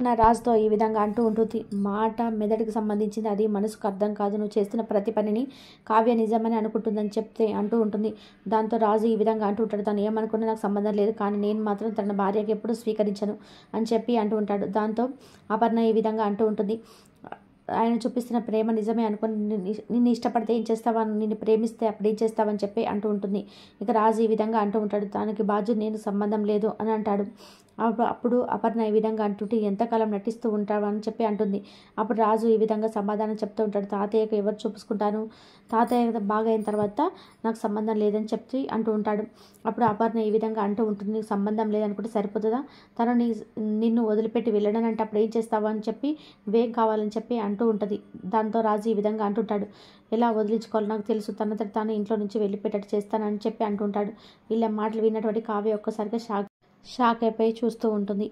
అన్న రాజుతో ఈ విధంగా అంటూ ఉంటుంది మాట మెదడుకు సంబంధించింది అది మనసుకు అర్థం కాదు నువ్వు చేస్తున్న ప్రతి పనిని కావ్య నిజమని అనుకుంటుందని చెప్తే అంటూ ఉంటుంది దాంతో రాజు ఈ విధంగా అంటూ ఉంటాడు తను ఏమనుకున్నా నాకు సంబంధం లేదు కానీ నేను మాత్రం తన భార్యకి ఎప్పుడు స్వీకరించను అని చెప్పి అంటూ ఉంటాడు దాంతో అపర్ణ ఈ విధంగా అంటూ ఉంటుంది ఆయన చూపిస్తున్న ప్రేమ నిజమే అనుకుని నిన్ను ఇష్టపడితే ఏం చేస్తావా నిన్ను ప్రేమిస్తే అప్పుడు ఏం చేస్తావని చెప్పి అంటూ ఉంటుంది ఇక రాజు ఈ విధంగా అంటూ ఉంటాడు తనకి బాజు నేను సంబంధం లేదు అని అంటాడు అప్పుడు అప్పుడు అపర్ణ ఈ విధంగా అంటుంటే ఎంతకాలం నటిస్తూ ఉంటావు అని చెప్పి అంటుంది అప్పుడు రాజు ఈ విధంగా సమాధానం చెప్తూ ఉంటాడు తాతయ్యకు ఎవరు చూపించుకుంటాను తాతయ్య బాగా అయిన తర్వాత నాకు సంబంధం లేదని చెప్పి అంటూ ఉంటాడు అప్పుడు అపర్ణ ఈ విధంగా అంటూ ఉంటుంది నీకు సంబంధం లేదనుకుంటే సరిపోతుందా తను నీ నిన్ను వదిలిపెట్టి వెళ్ళడానంటే అప్పుడు ఏం చేస్తావు అని చెప్పి వేగ కావాలని చెప్పి అంటూ ఉంటుంది దాంతో రాజు ఈ విధంగా అంటుంటాడు ఎలా వదిలించుకోవాలి నాకు తెలుసు తన తాను ఇంట్లో నుంచి వెళ్ళిపెట్టేటట్టు చేస్తానని చెప్పి అంటుంటాడు వీళ్ళ మాటలు విన్నటువంటి కావ్య ఒక్కసారిగా షాక్ షాక్ అయిపోయి చూస్తూ ఉంటుంది